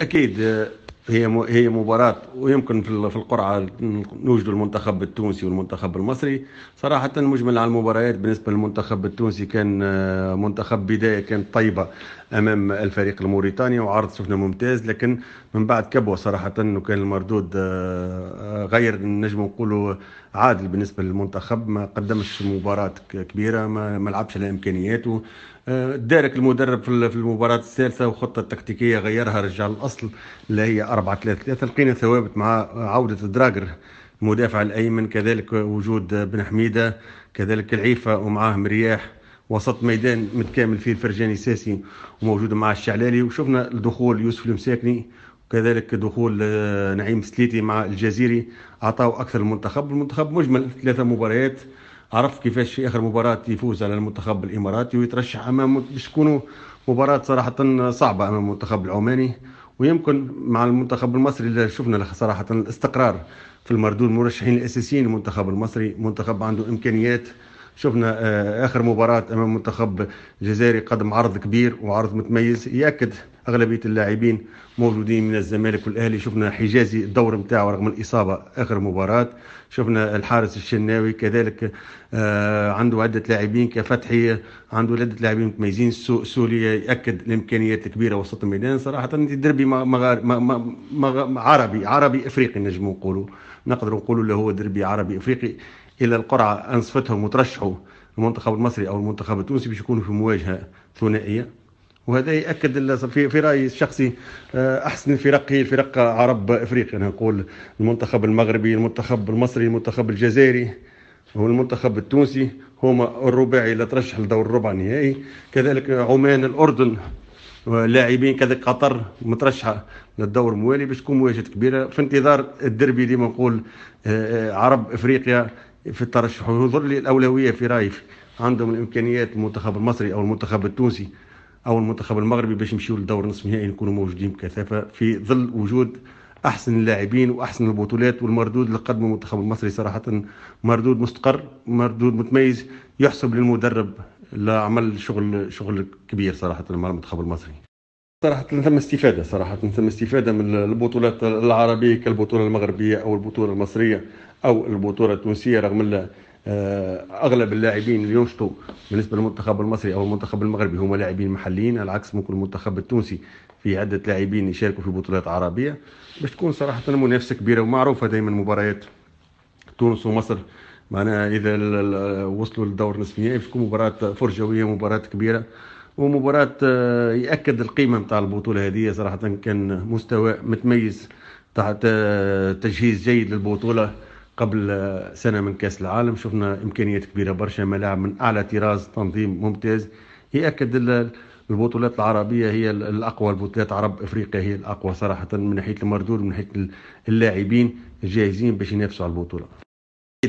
اكيد آه، هي هي مباراه ويمكن في القرعه نوجد المنتخب التونسي والمنتخب المصري صراحه المجمل على المباريات بالنسبه للمنتخب التونسي كان آه، منتخب بدايه كانت طيبه امام الفريق الموريتاني وعرض شفنا ممتاز لكن من بعد كبوه صراحه وكان المردود آه، غير نجم نقولوا عادل بالنسبه للمنتخب ما قدمش مباراه كبيره ما لعبش على امكانياته دارك المدرب في المباراة الثالثة وخطة تكتيكية غيرها رجع الأصل اللي هي 4 3 3 لقينا ثوابت مع عودة دراجر المدافع الأيمن كذلك وجود بن حميدة كذلك العيفة ومعاه مرياح وسط ميدان متكامل فيه الفرجاني ساسي وموجود مع الشعلالي وشفنا دخول يوسف المساكني وكذلك دخول آه، نعيم سليتي مع الجزيري اعطاه اكثر المنتخب المنتخب مجمل ثلاثه مباريات عرفت كيفاش في اخر مباراه يفوز على المنتخب الاماراتي ويترشح امام باش تكون مباراه صراحه صعبه امام المنتخب العماني ويمكن مع المنتخب المصري اللي شفنا صراحه الاستقرار في المردود المرشحين الاساسيين للمنتخب المصري منتخب عنده امكانيات شفنا آه، اخر مباراه امام منتخب جزائري قدم عرض كبير وعرض متميز ياكد اغلبيه اللاعبين موجودين من الزمالك والاهلي شفنا حجازي الدور نتاعو رغم الاصابه اخر مباراه شفنا الحارس الشناوي كذلك آه، عنده عده لاعبين كفتحي عنده عده لاعبين متميزين سوريا ياكد الامكانيات الكبيره وسط الميدان صراحه دربي مغار... مغار... مغار... عربي عربي افريقي نجم نقولوا نقدر نقولوا له هو دربي عربي افريقي الى القرعه انصفتهم وترشحوا المنتخب المصري او المنتخب التونسي باش يكونوا في مواجهه ثنائيه وهذا ياكد في رايي الشخصي آه، احسن الفرق هي الفرق عرب افريقيا انا نقول المنتخب المغربي المنتخب المصري المنتخب الجزائري والمنتخب التونسي هما الرباعي اللي ترشح لدور الربع النهائي كذلك عمان الاردن آه، لاعبين كذلك قطر مترشحه للدور الموالي باش تكون مواجهه كبيره في انتظار الدربي اللي نقول آه، عرب افريقيا في الترشح ويظل الأولوية في رأيي عندهم الإمكانيات المنتخب المصري أو المنتخب التونسي أو المنتخب المغربي باش يمشيو لدور نصف نهائي نكونوا موجودين بكثافة في ظل وجود احسن اللاعبين واحسن البطولات والمردود اللي قدمه المنتخب المصري صراحه مردود مستقر مردود متميز يحسب للمدرب اللي عمل شغل شغل كبير صراحه مع المنتخب المصري صراحة ثم استفادة صراحة ثم استفادة من البطولات العربية كالبطولة المغربية أو البطولة المصرية أو البطولة التونسية رغم آه، أغلب اللاعبين اللي ينشطوا بالنسبة للمنتخب المصري أو المنتخب المغربي هما لاعبين محليين على عكس ممكن المنتخب التونسي في عدة لاعبين يشاركوا في بطولات عربية باش تكون صراحة منافسة كبيرة ومعروفة دائما مباريات تونس ومصر معناها إذا وصلوا للدور نصف النهائي تكون مباراة فرجوية مباراة كبيرة ومباراة آه، يأكد القيمة نتاع البطولة هذه صراحة كان مستوى متميز تحت تجهيز جيد للبطولة قبل آه، سنة من كأس العالم شفنا إمكانيات كبيرة برشا ملاعب من أعلى طراز تنظيم ممتاز يأكد البطولات العربية هي الأقوى البطولات عرب أفريقيا هي الأقوى صراحة من ناحية المردود من ناحية اللاعبين الجاهزين باش ينافسوا على البطولة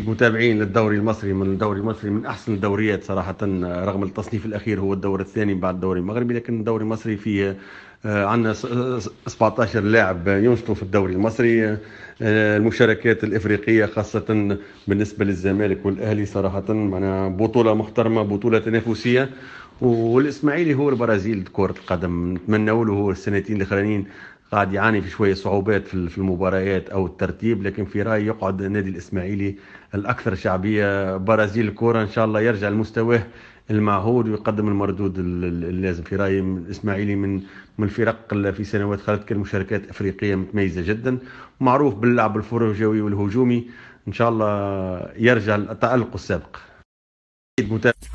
متابعين للدوري المصري من الدوري المصري من احسن الدوريات صراحه رغم التصنيف الاخير هو الدور الثاني بعد الدوري المغربي لكن الدوري المصري فيه آه، عندنا 17 لاعب ينشطوا في الدوري المصري آه، المشاركات الافريقيه خاصه بالنسبه للزمالك والاهلي صراحه معناها بطوله محترمه بطوله تنافسيه والاسماعيلي هو البرازيل كره القدم نتمنوا له السنتين الاخرانيين قاعد يعاني في شويه صعوبات في المباريات او الترتيب لكن في رايي يقعد النادي الاسماعيلي الاكثر شعبيه برازيل الكوره ان شاء الله يرجع لمستواه المعهود ويقدم المردود اللازم في رايي الاسماعيلي من من الفرق في سنوات خلت مشاركات افريقيه متميزه جدا معروف باللعب الفروجوي والهجومي ان شاء الله يرجع التالق السابق